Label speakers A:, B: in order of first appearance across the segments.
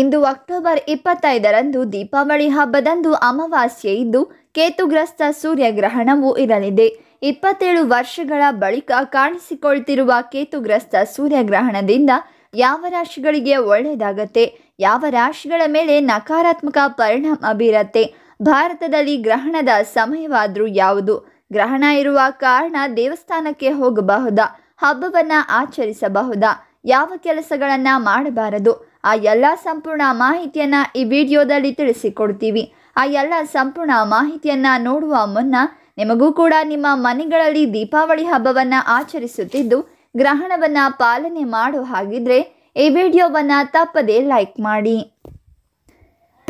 A: ಇಂದು October ಇಪ್ಪತ್ತೈದರಂದು ದೀಪಾವಳಿ ಹಬ್ಬದಂದು ಅಮಾವಾಸ್ಯೆ ಇದ್ದು ಕೇತುಗ್ರಸ್ತ ಸೂರ್ಯಗ್ರಹಣವು ಇರಲಿದೆ ಇಪ್ಪತ್ತೇಳು ವರ್ಷಗಳ ಬಳಿಕ ಕಾಣಿಸಿಕೊಳ್ತಿರುವ ಕೇತುಗ್ರಸ್ತ ಸೂರ್ಯಗ್ರಹಣದಿಂದ ಯಾವ ರಾಶಿಗಳಿಗೆ ಒಳ್ಳೆಯದಾಗತ್ತೆ ಯಾವ ರಾಶಿಗಳ ಮೇಲೆ ನಕಾರಾತ್ಮಕ ಪರಿಣಾಮ ಬೀರತ್ತೆ ಭಾರತದಲ್ಲಿ ಗ್ರಹಣದ ಸಮಯವಾದರೂ ಯಾವುದು ಗ್ರಹಣ ಇರುವ ಕಾರಣ ದೇವಸ್ಥಾನಕ್ಕೆ ಹೋಗಬಹುದಾ ಹಬ್ಬವನ್ನು ಆಚರಿಸಬಹುದಾ ಯಾವ ಕೆಲಸಗಳನ್ನು ಮಾಡಬಾರದು ಆ ಎಲ್ಲ ಸಂಪೂರ್ಣ ಮಾಹಿತಿಯನ್ನು ಈ ವಿಡಿಯೋದಲ್ಲಿ ತಿಳಿಸಿಕೊಡ್ತೀವಿ ಆ ಎಲ್ಲ ಸಂಪೂರ್ಣ ಮಾಹಿತಿಯನ್ನು ನೋಡುವ ಮುನ್ನ ನಿಮಗೂ ಕೂಡ ನಿಮ್ಮ ಮನೆಗಳಲ್ಲಿ ದೀಪಾವಳಿ ಹಬ್ಬವನ್ನು ಆಚರಿಸುತ್ತಿದ್ದು ಗ್ರಹಣವನ್ನು ಪಾಲನೆ ಮಾಡೋ ಹಾಗಿದ್ರೆ ಈ ವಿಡಿಯೋವನ್ನು ತಪ್ಪದೇ ಲೈಕ್ ಮಾಡಿ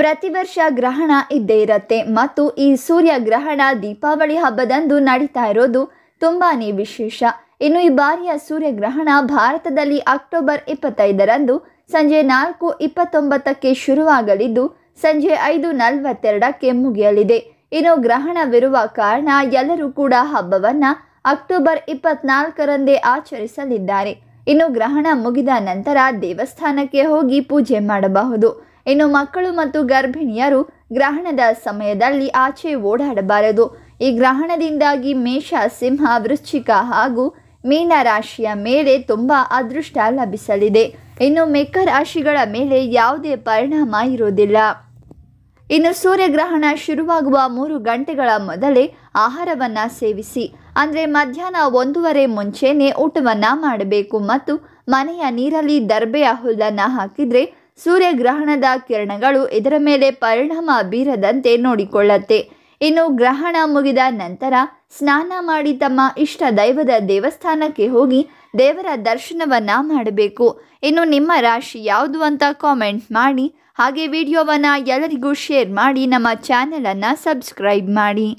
A: ಪ್ರತಿ ವರ್ಷ ಗ್ರಹಣ ಇದ್ದೇ ಇರುತ್ತೆ ಮತ್ತು ಈ ಸೂರ್ಯ ಗ್ರಹಣ ದೀಪಾವಳಿ ಹಬ್ಬದಂದು ನಡೀತಾ ಇರೋದು ತುಂಬಾ ವಿಶೇಷ ಇನ್ನು ಈ ಬಾರಿಯ ಸೂರ್ಯಗ್ರಹಣ ಭಾರತದಲ್ಲಿ ಅಕ್ಟೋಬರ್ ಇಪ್ಪತ್ತೈದರಂದು ಸಂಜೆ ನಾಲ್ಕು ಇಪ್ಪತ್ತೊಂಬತ್ತಕ್ಕೆ ಶುರುವಾಗಲಿದ್ದು ಸಂಜೆ ಐದು ನಲವತ್ತೆರಡಕ್ಕೆ ಮುಗಿಯಲಿದೆ ಇನ್ನು ಗ್ರಹಣವಿರುವ ಕಾರಣ ಎಲ್ಲರೂ ಕೂಡ ಹಬ್ಬವನ್ನು ಅಕ್ಟೋಬರ್ ಇಪ್ಪತ್ನಾಲ್ಕರಂದೇ ಆಚರಿಸಲಿದ್ದಾರೆ ಇನ್ನು ಗ್ರಹಣ ಮುಗಿದ ನಂತರ ದೇವಸ್ಥಾನಕ್ಕೆ ಹೋಗಿ ಪೂಜೆ ಮಾಡಬಹುದು ಇನ್ನು ಮಕ್ಕಳು ಮತ್ತು ಗರ್ಭಿಣಿಯರು ಗ್ರಹಣದ ಸಮಯದಲ್ಲಿ ಆಚೆ ಓಡಾಡಬಾರದು ಈ ಗ್ರಹಣದಿಂದಾಗಿ ಮೇಷ ಸಿಂಹ ವೃಶ್ಚಿಕ ಹಾಗೂ ಮೀನ ರಾಶಿಯ ಮೇಲೆ ತುಂಬ ಅದೃಷ್ಟ ಲಭಿಸಲಿದೆ ಇನ್ನು ಮೆಕ್ಕ ರಾಶಿಗಳ ಮೇಲೆ ಯಾವುದೇ ಪರಿಣಾಮ ಇರುವುದಿಲ್ಲ ಇನ್ನು ಸೂರ್ಯಗ್ರಹಣ ಶುರುವಾಗುವ ಮೂರು ಗಂಟೆಗಳ ಮೊದಲೇ ಆಹಾರವನ್ನು ಸೇವಿಸಿ ಅಂದರೆ ಮಧ್ಯಾಹ್ನ ಒಂದೂವರೆ ಮುಂಚೆಯೇ ಊಟವನ್ನು ಮಾಡಬೇಕು ಮತ್ತು ಮನೆಯ ನೀರಲ್ಲಿ ದರ್ಬೆಯ ಹುಲ್ಲನ್ನು ಹಾಕಿದರೆ ಸೂರ್ಯಗ್ರಹಣದ ಕಿರಣಗಳು ಇದರ ಮೇಲೆ ಪರಿಣಾಮ ಬೀರದಂತೆ ನೋಡಿಕೊಳ್ಳತ್ತೆ ಇನ್ನು ಗ್ರಹಣ ಮುಗಿದ ನಂತರ ಸ್ನಾನ ಮಾಡಿ ತಮ್ಮ ಇಷ್ಟ ದೈವದ ದೇವಸ್ಥಾನಕ್ಕೆ ಹೋಗಿ ದೇವರ ದರ್ಶನವನ್ನು ಮಾಡಬೇಕು ಇನ್ನು ನಿಮ್ಮ ರಾಶಿ ಯಾವುದು ಅಂತ ಕಾಮೆಂಟ್ ಮಾಡಿ ಹಾಗೆ ವಿಡಿಯೋವನ್ನು ಎಲ್ಲರಿಗೂ ಶೇರ್ ಮಾಡಿ ನಮ್ಮ ಚಾನಲನ್ನು ಸಬ್ಸ್ಕ್ರೈಬ್ ಮಾಡಿ